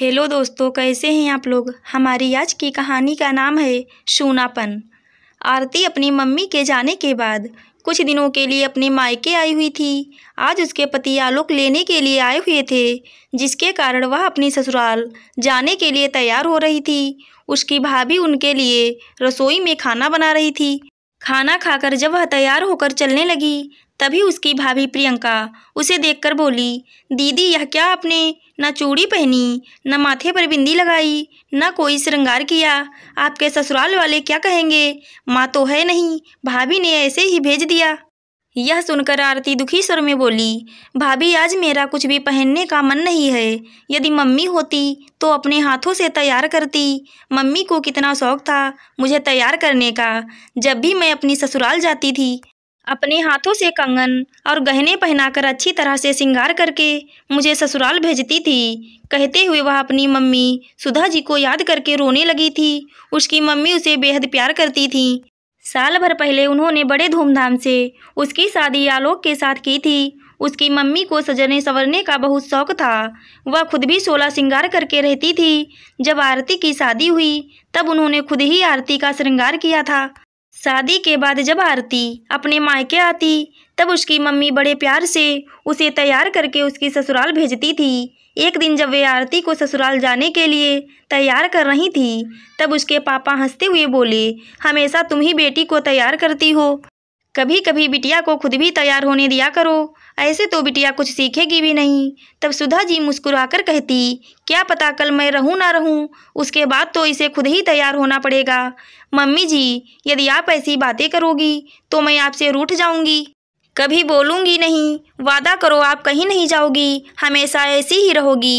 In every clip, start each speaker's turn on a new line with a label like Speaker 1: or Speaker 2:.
Speaker 1: hello दोस्तों कैसे हैं आप लोग हमारी आज की कहानी का नाम है सूनापन आरती अपनी मम्मी के जाने के बाद कुछ दिनों के लिए अपने मायके आई हुई थी आज उसके पति आलोक लेने के लिए आए हुए थे जिसके कारण वह अपनी ससुराल जाने के लिए तैयार हो रही थी उसकी भाभी उनके लिए रसोई में खाना बना रही थी खाना खाकर जब वह तैयार होकर चलने लगी तभी उसकी भाभी प्रियंका उसे देखकर बोली दीदी यह क्या आपने न चूड़ी पहनी न माथे पर बिंदी लगाई न कोई श्रृंगार किया आपके ससुराल वाले क्या कहेंगे माँ तो है नहीं भाभी ने ऐसे ही भेज दिया यह सुनकर आरती दुखी स्वर में बोली भाभी आज मेरा कुछ भी पहनने का मन नहीं है यदि मम्मी होती तो अपने हाथों से तैयार करती मम्मी को कितना शौक था मुझे तैयार करने का जब भी मैं अपनी ससुराल जाती थी अपने हाथों से कंगन और गहने पहनाकर अच्छी तरह से श्रृंगार करके मुझे ससुराल भेजती थी कहते हुए वह अपनी मम्मी सुधा जी को याद करके रोने लगी थी उसकी मम्मी उसे बेहद प्यार करती थी साल भर पहले उन्होंने बड़े धूमधाम से उसकी शादी आलोक के साथ की थी उसकी मम्मी को सजने संवरने का बहुत शौक था वह खुद भी सोलह श्रृंगार करके रहती थी जब आरती की शादी हुई तब उन्होंने खुद ही आरती का श्रृंगार किया था शादी के बाद जब आरती अपने मायके आती तब उसकी मम्मी बड़े प्यार से उसे तैयार करके उसकी ससुराल भेजती थी एक दिन जब वे आरती को ससुराल जाने के लिए तैयार कर रही थी तब उसके पापा हंसते हुए बोले हमेशा तुम ही बेटी को तैयार करती हो कभी कभी बिटिया को खुद भी तैयार होने दिया करो ऐसे तो बिटिया कुछ सीखेगी भी नहीं तब सुधा जी मुस्कुराकर कहती क्या पता कल मैं रहूं ना रहूं उसके बाद तो इसे खुद ही तैयार होना पड़ेगा मम्मी जी यदि आप ऐसी बातें करोगी तो मैं आपसे रूठ जाऊंगी कभी बोलूँगी नहीं वादा करो आप कहीं नहीं जाओगी हमेशा ऐसी ही रहोगी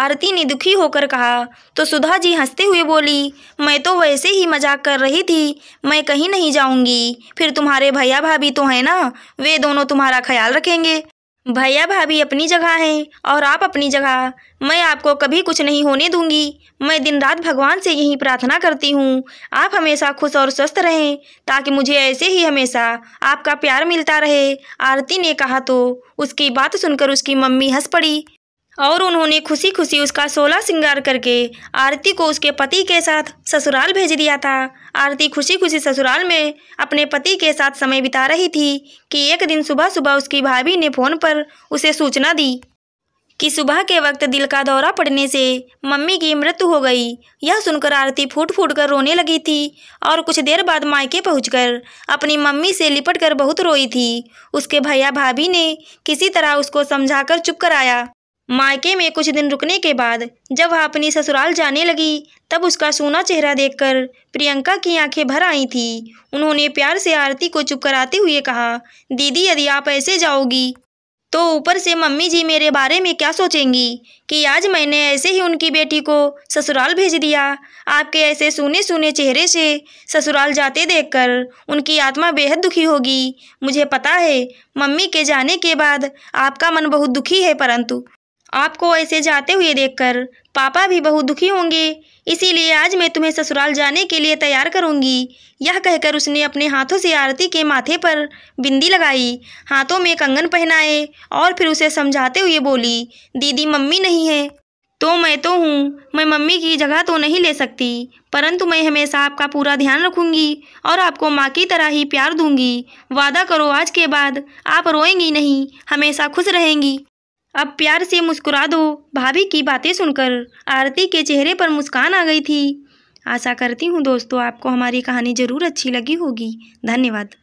Speaker 1: आरती ने दुखी होकर कहा तो सुधा जी हंसते हुए बोली मैं तो वैसे ही मजाक कर रही थी मैं कहीं नहीं जाऊँगी फिर तुम्हारे भैया भाभी तो हैं ना वे दोनों तुम्हारा ख्याल रखेंगे भैया भाभी अपनी जगह हैं और आप अपनी जगह मैं आपको कभी कुछ नहीं होने दूंगी मैं दिन रात भगवान से यही प्रार्थना करती हूँ आप हमेशा खुश और स्वस्थ रहें ताकि मुझे ऐसे ही हमेशा आपका प्यार मिलता रहे आरती ने कहा तो उसकी बात सुनकर उसकी मम्मी हंस पड़ी और उन्होंने खुशी खुशी उसका सोलह श्रृंगार करके आरती को उसके पति के साथ ससुराल भेज दिया था आरती खुशी खुशी ससुराल में अपने पति के साथ समय बिता रही थी कि एक दिन सुबह सुबह उसकी भाभी ने फ़ोन पर उसे सूचना दी कि सुबह के वक्त दिल का दौरा पड़ने से मम्मी की मृत्यु हो गई यह सुनकर आरती फूट फूट कर रोने लगी थी और कुछ देर बाद मायके पहुंचकर अपनी मम्मी से लिपट कर बहुत रोई थी उसके भैया भाभी ने किसी तरह उसको समझाकर चुप कराया मायके में कुछ दिन रुकने के बाद जब वह अपनी ससुराल जाने लगी तब उसका सोना चेहरा देखकर प्रियंका की आंखें भर आई थीं उन्होंने प्यार से आरती को चुप कराते हुए कहा दीदी यदि आप ऐसे जाओगी तो ऊपर से मम्मी जी मेरे बारे में क्या सोचेंगी कि आज मैंने ऐसे ही उनकी बेटी को ससुराल भेज दिया आपके ऐसे सूने सूने चेहरे से ससुराल जाते देखकर उनकी आत्मा बेहद दुखी होगी मुझे पता है मम्मी के जाने के बाद आपका मन बहुत दुखी है परंतु आपको ऐसे जाते हुए देखकर पापा भी बहुत दुखी होंगे इसीलिए आज मैं तुम्हें ससुराल जाने के लिए तैयार करूंगी यह कहकर उसने अपने हाथों से आरती के माथे पर बिंदी लगाई हाथों में कंगन पहनाए और फिर उसे समझाते हुए बोली दीदी मम्मी नहीं है तो मैं तो हूँ मैं मम्मी की जगह तो नहीं ले सकती परंतु मैं हमेशा आपका पूरा ध्यान रखूंगी और आपको माँ की तरह ही प्यार दूंगी वादा करो आज के बाद आप रोएंगी नहीं हमेशा खुश रहेंगी अब प्यार से मुस्कुरा दो भाभी की बातें सुनकर आरती के चेहरे पर मुस्कान आ गई थी आशा करती हूँ दोस्तों आपको हमारी कहानी ज़रूर अच्छी लगी होगी धन्यवाद